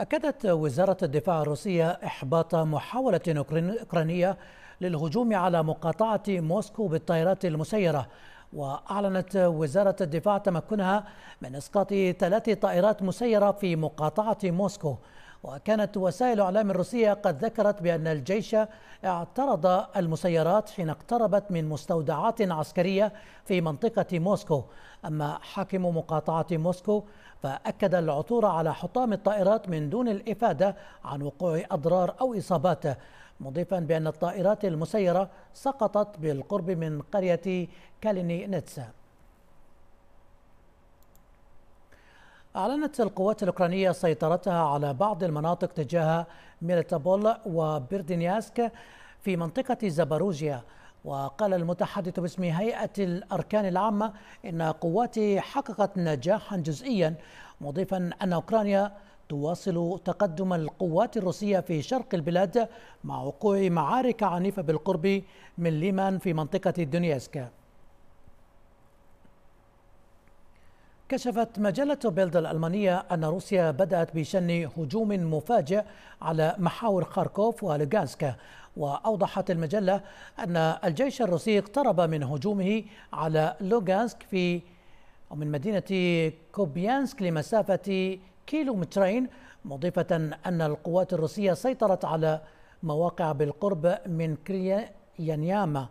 أكدت وزارة الدفاع الروسية إحباط محاولة أوكرانية للهجوم على مقاطعة موسكو بالطائرات المسيرة وأعلنت وزارة الدفاع تمكنها من إسقاط ثلاث طائرات مسيرة في مقاطعة موسكو وكانت وسائل الإعلام الروسية قد ذكرت بأن الجيش اعترض المسيرات حين اقتربت من مستودعات عسكرية في منطقة موسكو أما حاكم مقاطعة موسكو فأكد العثور على حطام الطائرات من دون الإفادة عن وقوع أضرار أو إصابات مضيفا بأن الطائرات المسيرة سقطت بالقرب من قرية كالينينتسا أعلنت القوات الأوكرانية سيطرتها على بعض المناطق تجاه ميلتابول وبردنياسك في منطقة زاباروجيا وقال المتحدث باسم هيئة الأركان العامة إن قواته حققت نجاحا جزئيا مضيفا أن أوكرانيا تواصل تقدم القوات الروسية في شرق البلاد مع وقوع معارك عنيفة بالقرب من ليمان في منطقة دونيسك كشفت مجلة بيلد الألمانية أن روسيا بدأت بشن هجوم مفاجئ على محاور خاركوف ولوغانسكا وأوضحت المجلة أن الجيش الروسي اقترب من هجومه على لوغانسك في من مدينة كوبيانسك لمسافة كيلومترين مضيفة أن القوات الروسية سيطرت على مواقع بالقرب من كريانياما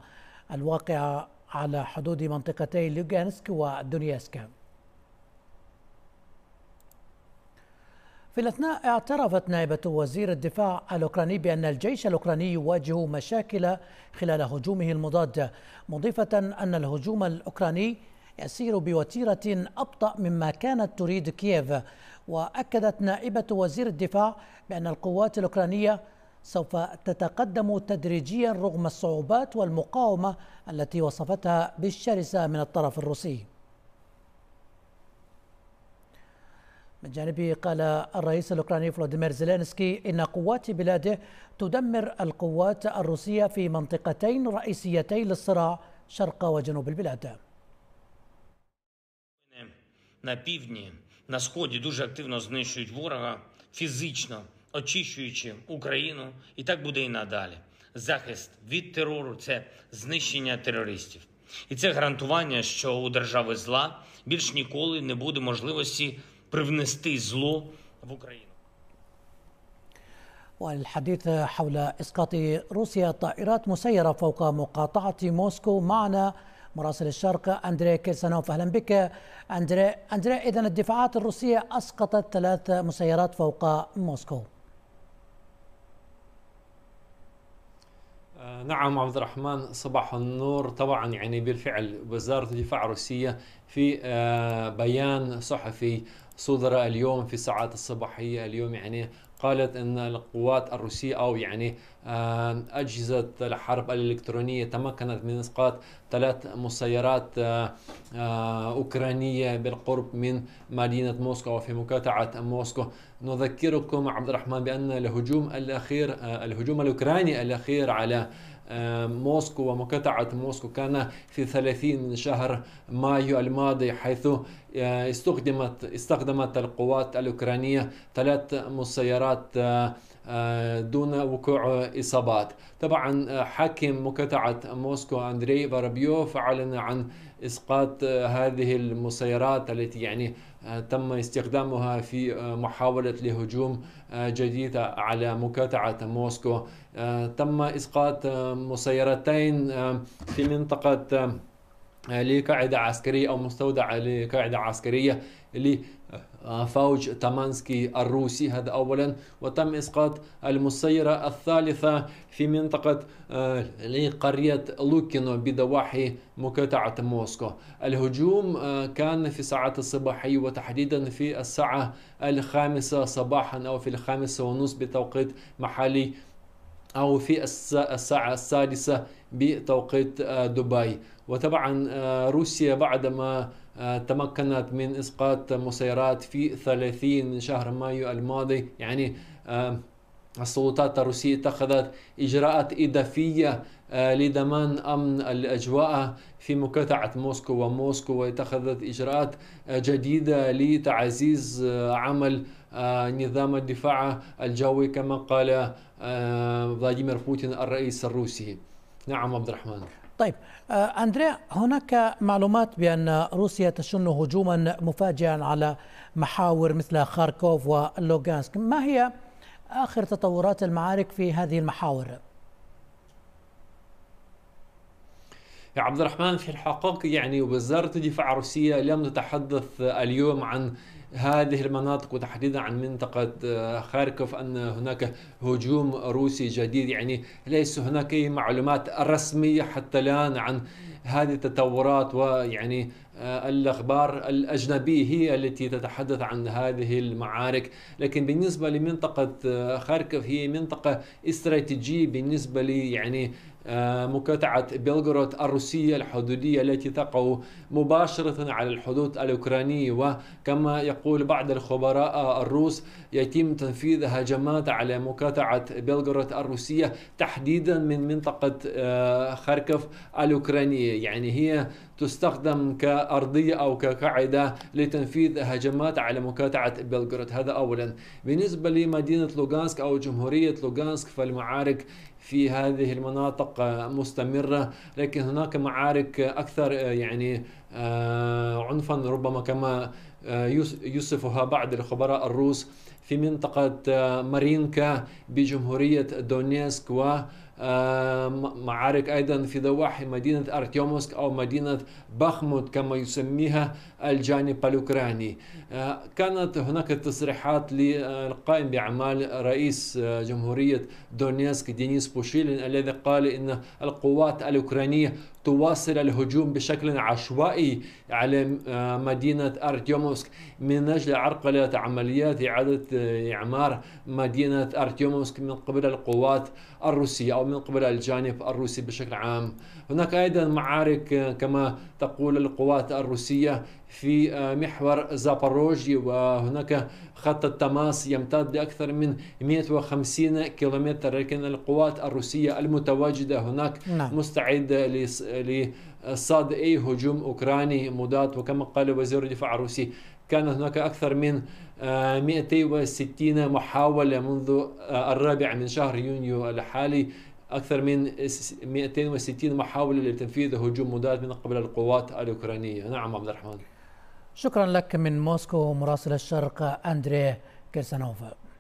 الواقعة على حدود منطقتي لوغانسك ودونيسك في الأثناء اعترفت نائبة وزير الدفاع الأوكراني بأن الجيش الأوكراني يواجه مشاكل خلال هجومه المضاد مضيفة أن الهجوم الأوكراني يسير بوتيرة أبطأ مما كانت تريد كييف وأكدت نائبة وزير الدفاع بأن القوات الأوكرانية سوف تتقدم تدريجيا رغم الصعوبات والمقاومة التي وصفتها بالشرسة من الطرف الروسي من جانبه قال الرئيس الأوكراني فلاديمير زيلينسكي إن قوات بلاده تدمر القوات الروسية في منطقتين رئيسيتين للصراع شرق وجنوب البلاد На півдні, на сході дуже активно знищують ворога фізично, очищуючи Україну, і так буде і надалі. Захист від терору це знищення терористів, і це гарантування, що у держави зла більш ніколи не буде можливості привнести зло в Україну. والحديث حول اسقاط روسيا طائرات مسيره فوق مقاطعه موسكو معنا مراسل الشرق اندري كيسانوف اهلا بك اندري اندري اذا الدفاعات الروسيه اسقطت ثلاث مسيرات فوق موسكو آه، نعم عبد الرحمن صباح النور طبعا يعني بالفعل وزارة الدفاع الروسية في آه، بيان صحفي صدر اليوم في الساعات الصباحيه اليوم يعني قالت ان القوات الروسيه او يعني آه، اجهزه الحرب الالكترونيه تمكنت من اسقاط ثلاث مسيرات آه، آه، اوكرانيه بالقرب من مدينه موسكو وفي مقاطعه موسكو نذكركم عبد الرحمن بان الهجوم الاخير الهجوم الاوكراني الاخير على آه، موسكو ومقاطعة موسكو كان في 30 شهر مايو الماضي حيث آه، استخدمت استخدمت القوات الأوكرانية ثلاث مسيرات آه، آه، دون وقوع إصابات طبعا آه، حاكم مقاطعة موسكو أندري فارابيوف أعلن عن إسقاط آه، هذه المسيرات التي يعني تم استخدامها في محاولة لهجوم جديده على مقاطعة موسكو تم إسقاط مسيرتين في منطقة لقاعدة عسكرية أو مستودع لقاعدة عسكرية لفوج آه، تامانسكي الروسي هذا أولا وتم إسقاط المسيرة الثالثة في منطقة آه، لقرية لوكينو بضواحي مقاطعة موسكو الهجوم آه، كان في ساعات الصباحية وتحديدا في الساعة الخامسة صباحا أو في الخامسة ونصف بتوقيت محلي أو في الساعة السادسة بتوقيت آه، دبي وطبعا آه، روسيا بعدما آه، تمكنت من اسقاط مسيرات في 30 شهر مايو الماضي يعني السلطات الروسية اتخذت إجراءات إضافية لضمان أمن الأجواء في مقاطعة موسكو وموسكو واتخذت إجراءات جديدة لتعزيز عمل نظام الدفاع الجوي كما قال فلاديمير بوتين الرئيس الروسي نعم عبد الرحمن طيب آه، أندريا هناك معلومات بأن روسيا تشن هجوما مفاجئا على محاور مثل خاركوف ولوغانسك ما هي آخر تطورات المعارك في هذه المحاور؟ يا عبد الرحمن في الحقيقة يعني وزارة الدفاع الروسية لم تتحدث اليوم عن هذه المناطق وتحديدا عن منطقة آه، خاركوف أن هناك هجوم روسي جديد يعني ليس هناك أي معلومات رسمية حتى الآن عن هذه التطورات ويعني آه، الأخبار الأجنبية هي التي تتحدث عن هذه المعارك لكن بالنسبة لمنطقة آه، خاركف هي منطقة استراتيجية بالنسبة لي يعني آه، مقاطعة بلغورود الروسية الحدودية التي تقع مباشرة على الحدود الأوكرانية وكما يقول بعض الخبراء الروس يتم تنفيذ هجمات على مقاطعة بلغورود الروسية تحديدا من منطقة خاركف الأوكرانية يعني هي تستخدم كأرضية أو كقاعدة لتنفيذ هجمات على مقاطعة بلغراد هذا أولا بالنسبة لمدينة لوغانسك أو جمهورية لوغانسك فالمعارك في هذه المناطق مستمرة لكن هناك معارك أكثر آه، يعني آه، عنفا ربما كما آه، يوصفها بعض الخبراء الروس في منطقة آه، مارينكا بجمهورية دونيسك و آه، معارك أيضا في ضواحي مدينة أرتيومسك أو مدينة بخمود كما يسميها الجانب الأوكراني آه، كانت هناك تصريحات للقائم بأعمال رئيس جمهورية دونيسك دينيس بوشيلين الذي قال إن القوات الأوكرانية تواصل الهجوم بشكل عشوائي على مدينة أرتيومسك من أجل عرقلة عمليات إعادة إعمار مدينة أرتيومسك من قبل القوات الروسية أو من قبل الجانب الروسي بشكل عام هناك أيضا معارك كما تقول القوات الروسية في آه، محور زاباروجي وهناك خط التماس يمتد لأكثر من 150 كيلومتر لكن القوات الروسية المتواجدة هناك نعم. مستعدة لصد أي هجوم أوكراني مضاد وكما قال وزير الدفاع الروسي كان هناك أكثر من 260 محاولة منذ آه، الرابع من شهر يونيو الحالي أكثر من 260 محاولة لتنفيذ هجوم مضاد من قبل القوات الأوكرانية نعم عبد الرحمن شكرا لك من موسكو مراسل الشرق أندري كيرسانوفا